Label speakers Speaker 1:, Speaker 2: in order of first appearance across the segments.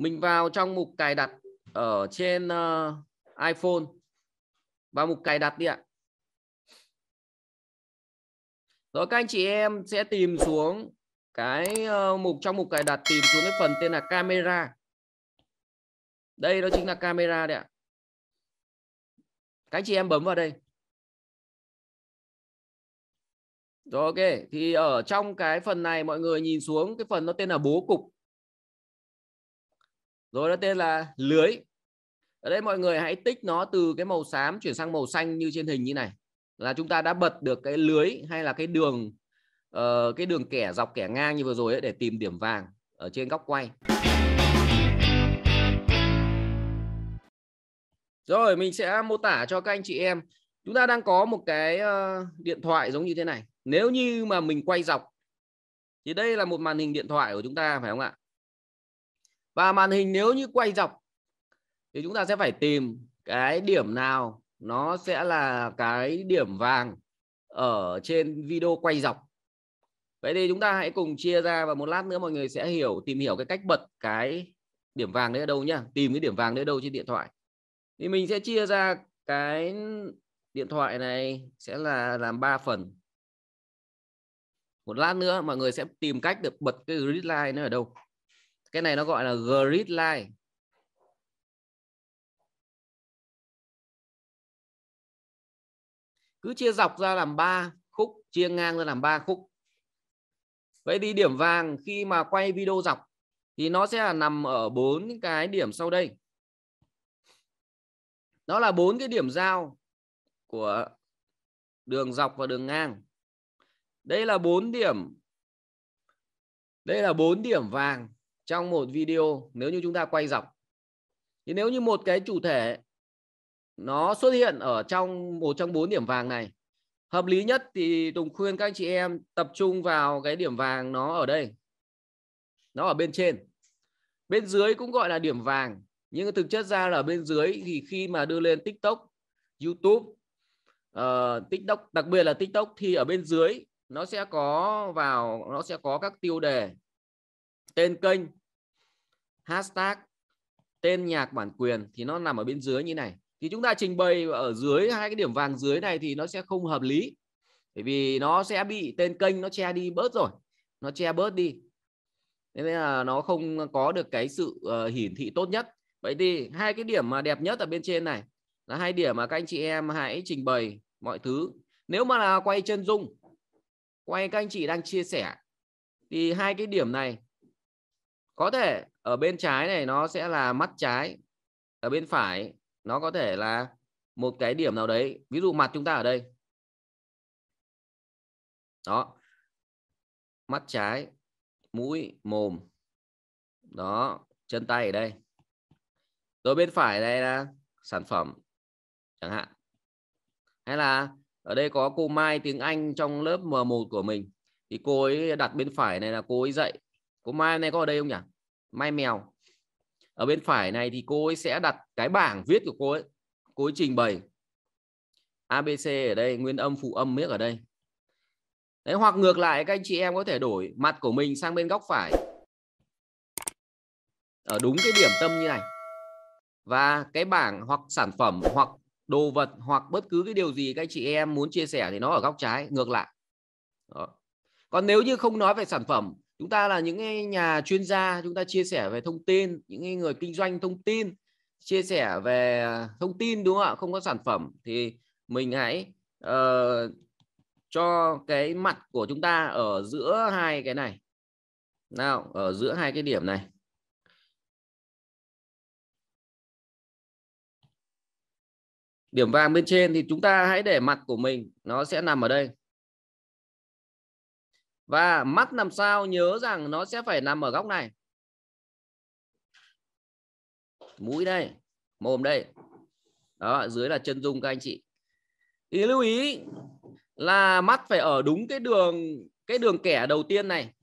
Speaker 1: mình vào trong mục cài đặt ở trên uh, iPhone vào mục cài đặt đi ạ rồi các anh chị em sẽ tìm xuống cái uh, mục trong mục cài đặt tìm xuống cái phần tên là camera đây đó chính là camera đấy ạ các anh chị em bấm vào đây rồi ok thì ở trong cái phần này mọi người nhìn xuống cái phần nó tên là bố cục rồi nó tên là lưới ở đây mọi người hãy tích nó từ cái màu xám chuyển sang màu xanh như trên hình như này là chúng ta đã bật được cái lưới hay là cái đường uh, cái đường kẻ dọc kẻ ngang như vừa rồi ấy để tìm điểm vàng ở trên góc quay rồi mình sẽ mô tả cho các anh chị em chúng ta đang có một cái uh, điện thoại giống như thế này nếu như mà mình quay dọc thì đây là một màn hình điện thoại của chúng ta phải không ạ và màn hình nếu như quay dọc thì chúng ta sẽ phải tìm cái điểm nào nó sẽ là cái điểm vàng ở trên video quay dọc vậy thì chúng ta hãy cùng chia ra và một lát nữa mọi người sẽ hiểu tìm hiểu cái cách bật cái điểm vàng đấy ở đâu nhá tìm cái điểm vàng đấy ở đâu trên điện thoại thì mình sẽ chia ra cái điện thoại này sẽ là làm 3 phần một lát nữa mọi người sẽ tìm cách được bật cái grid line nó ở đâu cái này nó gọi là grid line cứ chia dọc ra làm ba khúc chia ngang ra làm ba khúc vậy thì điểm vàng khi mà quay video dọc thì nó sẽ là nằm ở bốn cái điểm sau đây đó là bốn cái điểm giao của đường dọc và đường ngang đây là bốn điểm đây là bốn điểm vàng trong một video nếu như chúng ta quay dọc thì nếu như một cái chủ thể nó xuất hiện ở trong một trong bốn điểm vàng này hợp lý nhất thì Tùng khuyên các anh chị em tập trung vào cái điểm vàng nó ở đây nó ở bên trên bên dưới cũng gọi là điểm vàng nhưng thực chất ra là ở bên dưới thì khi mà đưa lên TikTok YouTube uh, TikTok đặc biệt là TikTok thì ở bên dưới nó sẽ có vào nó sẽ có các tiêu đề tên kênh hashtag tên nhạc bản quyền thì nó nằm ở bên dưới như này thì chúng ta trình bày ở dưới hai cái điểm vàng dưới này thì nó sẽ không hợp lý bởi vì nó sẽ bị tên kênh nó che đi bớt rồi nó che bớt đi nên là nó không có được cái sự ờ, hiển thị tốt nhất vậy thì hai cái điểm mà đẹp nhất ở bên trên này là hai điểm mà các anh chị em hãy trình bày mọi thứ nếu mà là quay chân dung quay các anh chị đang chia sẻ thì hai cái điểm này có thể ở bên trái này nó sẽ là mắt trái ở bên phải nó có thể là một cái điểm nào đấy ví dụ mặt chúng ta ở đây đó mắt trái mũi mồm đó chân tay ở đây rồi bên phải đây là sản phẩm chẳng hạn hay là ở đây có cô Mai tiếng Anh trong lớp M1 của mình thì cô ấy đặt bên phải này là cô ấy dạy Cô mai này có ở đây không nhỉ mai mèo ở bên phải này thì cô ấy sẽ đặt cái bảng viết của cô ấy cô ấy trình bày abc ở đây nguyên âm phụ âm miếc ở đây đấy hoặc ngược lại các anh chị em có thể đổi mặt của mình sang bên góc phải ở đúng cái điểm tâm như này và cái bảng hoặc sản phẩm hoặc đồ vật hoặc bất cứ cái điều gì các anh chị em muốn chia sẻ thì nó ở góc trái ngược lại Đó. còn nếu như không nói về sản phẩm chúng ta là những nhà chuyên gia chúng ta chia sẻ về thông tin những người kinh doanh thông tin chia sẻ về à, thông tin đúng không ạ không có sản phẩm thì mình hãy uh, cho cái mặt của chúng ta ở giữa hai cái này nào ở giữa hai cái điểm này điểm vàng bên trên thì chúng ta hãy để mặt của mình nó sẽ nằm ở đây và mắt làm sao nhớ rằng nó sẽ phải nằm ở góc này mũi đây mồm đây đó dưới là chân dung các anh chị ý lưu ý là mắt phải ở đúng cái đường cái đường kẻ đầu tiên này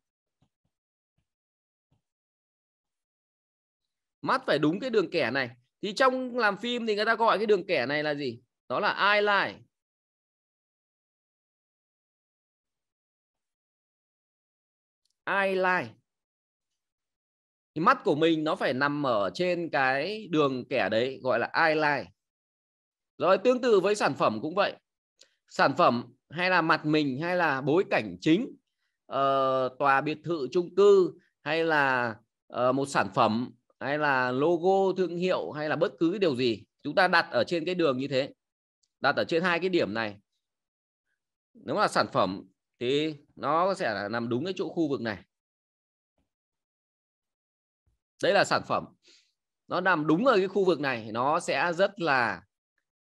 Speaker 1: mắt phải đúng cái đường kẻ này thì trong làm phim thì người ta gọi cái đường kẻ này là gì đó là eyeline Eye line, thì mắt của mình nó phải nằm ở trên cái đường kẻ đấy gọi là eye line. rồi tương tự với sản phẩm cũng vậy sản phẩm hay là mặt mình hay là bối cảnh chính uh, tòa biệt thự chung cư hay là uh, một sản phẩm hay là logo thương hiệu hay là bất cứ điều gì chúng ta đặt ở trên cái đường như thế đặt ở trên hai cái điểm này nếu là sản phẩm thì nó sẽ nằm đúng cái chỗ khu vực này đấy là sản phẩm nó nằm đúng ở cái khu vực này nó sẽ rất là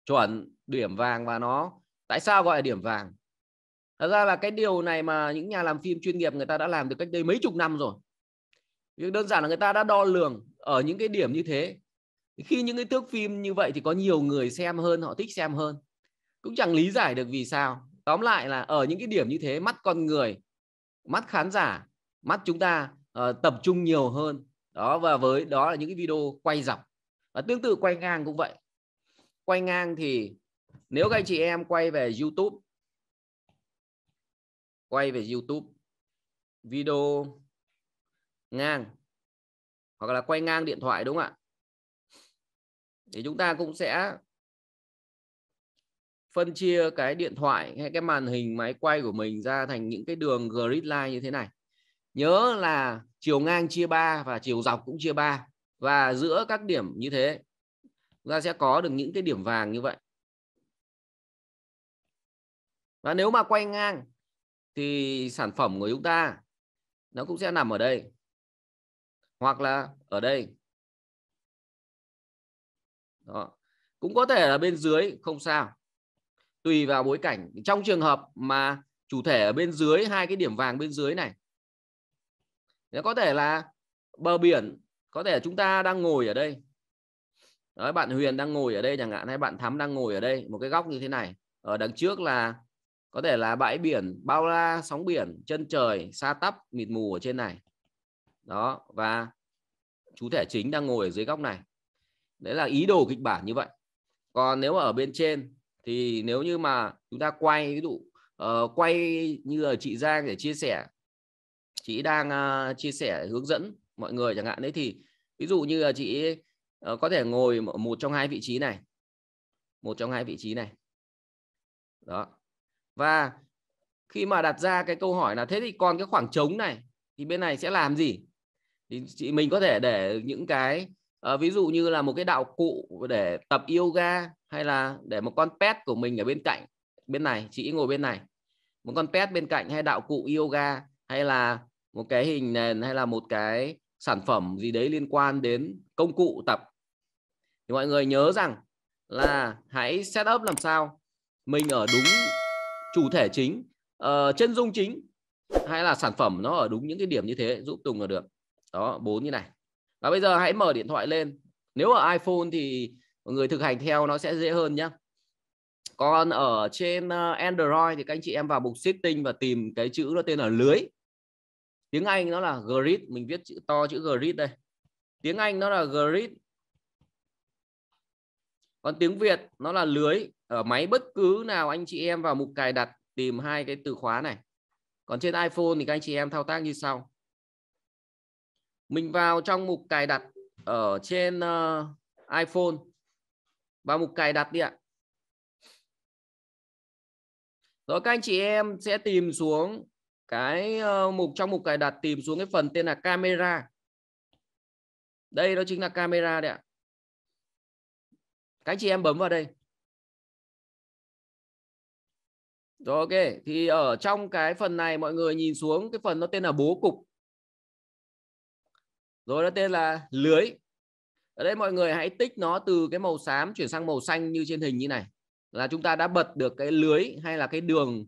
Speaker 1: chuẩn điểm vàng và nó tại sao gọi là điểm vàng thật ra là cái điều này mà những nhà làm phim chuyên nghiệp người ta đã làm từ cách đây mấy chục năm rồi Việc đơn giản là người ta đã đo lường ở những cái điểm như thế khi những cái thước phim như vậy thì có nhiều người xem hơn họ thích xem hơn cũng chẳng lý giải được vì sao tóm lại là ở những cái điểm như thế mắt con người mắt khán giả mắt chúng ta uh, tập trung nhiều hơn đó và với đó là những cái video quay dọc và tương tự quay ngang cũng vậy quay ngang thì nếu các anh chị em quay về YouTube quay về YouTube video ngang hoặc là quay ngang điện thoại đúng không ạ thì chúng ta cũng sẽ phân chia cái điện thoại hay cái màn hình máy quay của mình ra thành những cái đường grid line như thế này nhớ là chiều ngang chia 3 và chiều dọc cũng chia 3 và giữa các điểm như thế chúng ta sẽ có được những cái điểm vàng như vậy và nếu mà quay ngang thì sản phẩm của chúng ta nó cũng sẽ nằm ở đây hoặc là ở đây đó cũng có thể là bên dưới không sao tùy vào bối cảnh trong trường hợp mà chủ thể ở bên dưới hai cái điểm vàng bên dưới này nó có thể là bờ biển có thể chúng ta đang ngồi ở đây Đấy, bạn Huyền đang ngồi ở đây chẳng hạn hay bạn Thắm đang ngồi ở đây một cái góc như thế này ở đằng trước là có thể là bãi biển bao la sóng biển chân trời xa tắp mịt mù ở trên này đó và chú thể chính đang ngồi ở dưới góc này đấy là ý đồ kịch bản như vậy còn nếu mà ở bên trên thì nếu như mà chúng ta quay ví dụ uh, quay như là chị Giang để chia sẻ chị đang uh, chia sẻ hướng dẫn mọi người chẳng hạn đấy thì ví dụ như là chị uh, có thể ngồi một trong hai vị trí này một trong hai vị trí này đó và khi mà đặt ra cái câu hỏi là thế thì còn cái khoảng trống này thì bên này sẽ làm gì thì chị mình có thể để những cái à, ví dụ như là một cái đạo cụ để tập yoga hay là để một con pet của mình ở bên cạnh bên này chị ngồi bên này một con pet bên cạnh hay đạo cụ yoga hay là một cái hình nền hay là một cái sản phẩm gì đấy liên quan đến công cụ tập thì mọi người nhớ rằng là hãy set up làm sao mình ở đúng chủ thể chính uh, chân dung chính hay là sản phẩm nó ở đúng những cái điểm như thế giúp Tùng là được đó bốn như này và bây giờ hãy mở điện thoại lên nếu ở iPhone thì mọi người thực hành theo nó sẽ dễ hơn nhé còn ở trên ờ, Android thì các anh chị em vào mục setting và tìm cái chữ nó tên là lưới tiếng Anh nó là grid mình viết chữ to chữ grid đây tiếng Anh nó là grid còn tiếng Việt nó là lưới ở máy bất cứ nào anh chị em vào mục cài đặt tìm hai cái từ khóa này còn trên iPhone thì các anh chị em thao tác như sau mình vào trong mục cài đặt ở trên uh, iPhone vào mục cài đặt đi ạ rồi các anh chị em sẽ tìm xuống cái uh, mục trong mục cài đặt tìm xuống cái phần tên là camera đây đó chính là camera đấy ạ các anh chị em bấm vào đây rồi ok thì ở trong cái phần này mọi người nhìn xuống cái phần nó tên là bố cục rồi nó tên là lưới ở đây mọi người hãy tích nó từ cái màu xám chuyển sang màu xanh như trên hình như này là chúng ta đã bật được cái lưới hay là cái đường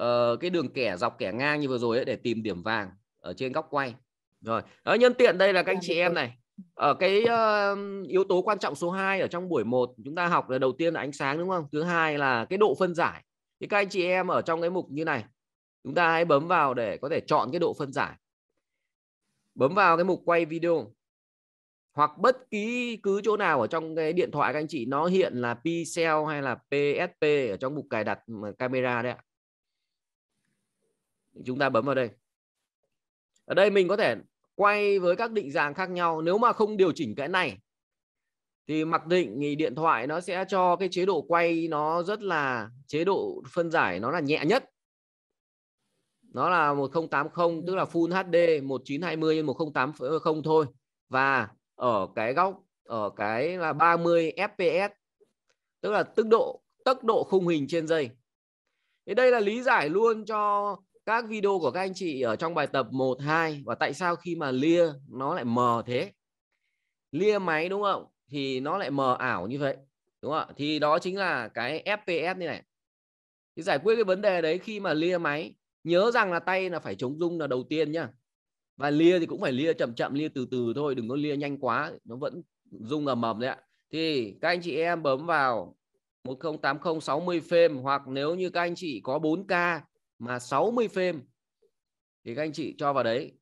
Speaker 1: uh, cái đường kẻ dọc kẻ ngang như vừa rồi ấy, để tìm điểm vàng ở trên góc quay rồi đó, ờ, nhân tiện đây là các anh chị em này ở ờ, cái uh, yếu tố quan trọng số 2 ở trong buổi 1 chúng ta học là đầu tiên là ánh sáng đúng không thứ hai là cái độ phân giải thì các anh chị em ở trong cái mục như này chúng ta hãy bấm vào để có thể chọn cái độ phân giải bấm vào cái mục quay video hoặc bất kỳ cứ chỗ nào ở trong cái điện thoại các anh chị nó hiện là pixel hay là psp ở trong mục cài đặt camera đấy ạ chúng ta bấm vào đây ở đây mình có thể quay với các định dạng khác nhau nếu mà không điều chỉnh cái này thì mặc định thì điện thoại nó sẽ cho cái chế độ quay nó rất là chế độ phân giải nó là nhẹ nhất nó là 1080 ừ. tức là full HD 1920 x 1080 thôi và ở cái góc ở cái là 30 fps tức là tốc độ tốc độ khung hình trên giây thì đây là lý giải luôn cho các video của các anh chị ở trong bài tập 1 2 và tại sao khi mà lia nó lại mờ thế lia máy đúng không thì nó lại mờ ảo như vậy đúng không ạ thì đó chính là cái fps như này thì giải quyết cái vấn đề đấy khi mà lia máy nhớ rằng là tay là phải chống rung là đầu tiên nhá và lia thì cũng phải lia chậm chậm lia từ từ thôi đừng có lia nhanh quá nó vẫn rung ầm ầm đấy ạ thì các anh chị em bấm vào 1080 60 frame hoặc nếu như các anh chị có 4K mà 60 frame thì các anh chị cho vào đấy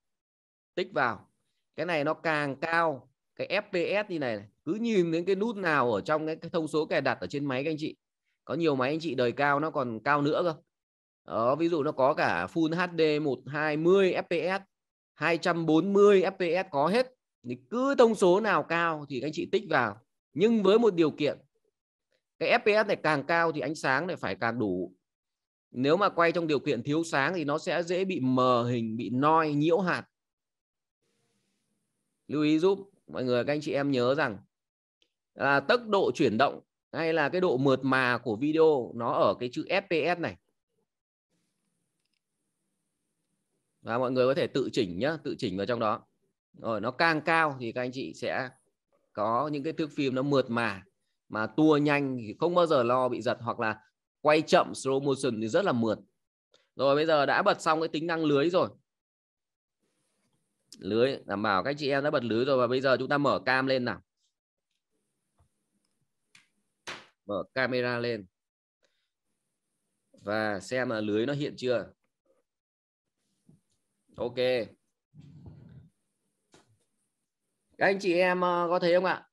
Speaker 1: tích vào cái này nó càng cao cái FPS như này, cứ nhìn đến cái nút nào ở trong cái thông số cài đặt ở trên máy các anh chị có nhiều máy anh chị đời cao nó còn cao nữa cơ đó ví dụ nó có cả full HD 120 fps 240 fps có hết thì cứ thông số nào cao thì anh chị tích vào nhưng với một điều kiện cái fps này càng cao thì ánh sáng này phải càng đủ nếu mà quay trong điều kiện thiếu sáng thì nó sẽ dễ bị mờ hình bị noi nhiễu hạt lưu ý giúp mọi người các anh chị em nhớ rằng là tốc độ chuyển động hay là cái độ mượt mà của video nó ở cái chữ fps này và mọi người có thể tự chỉnh nhá tự chỉnh vào trong đó rồi nó càng cao thì các anh chị sẽ có những cái thước phim nó mượt mà mà tua nhanh thì không bao giờ lo bị giật hoặc là quay chậm slow motion thì rất là mượt rồi bây giờ đã bật xong cái tính năng lưới rồi lưới đảm bảo các chị em đã bật lưới rồi và bây giờ chúng ta mở cam lên nào mở camera lên và xem là lưới nó hiện chưa ok các anh chị em ờ, có thấy không ạ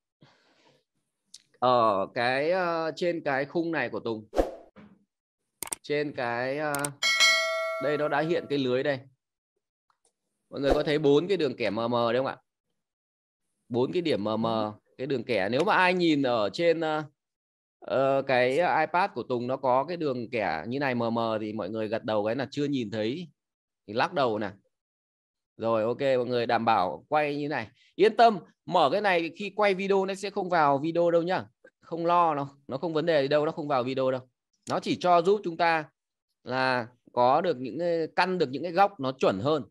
Speaker 1: ở cái ờ, trên cái khung này của Tùng trên cái ờ, đây nó đã hiện cái lưới đây mọi người có thấy bốn cái đường kẻ mờ mờ đấy không ạ bốn cái điểm mờ mờ cái đường kẻ nếu mà ai nhìn ở trên uh, cái iPad của Tùng nó có cái đường kẻ như này mờ mờ thì mọi người gật đầu cái là chưa nhìn thấy thì lắc đầu nè rồi ok mọi người đảm bảo quay như này yên tâm mở cái này khi quay video nó sẽ không vào video đâu nhá không lo nó nó không vấn đề gì đâu nó không vào video đâu nó chỉ cho giúp chúng ta là có được những căn được những cái góc nó chuẩn hơn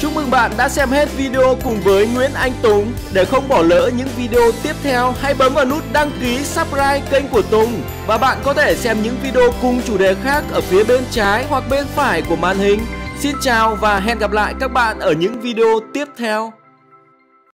Speaker 1: Chúc mừng bạn đã xem hết video cùng với Nguyễn Anh Tùng. Để không bỏ lỡ những video tiếp theo, hãy bấm vào nút đăng ký subscribe kênh của Tùng. Và bạn có thể xem những video cùng chủ đề khác ở phía bên trái hoặc bên phải của màn hình. Xin chào và hẹn gặp lại các bạn ở những video tiếp theo.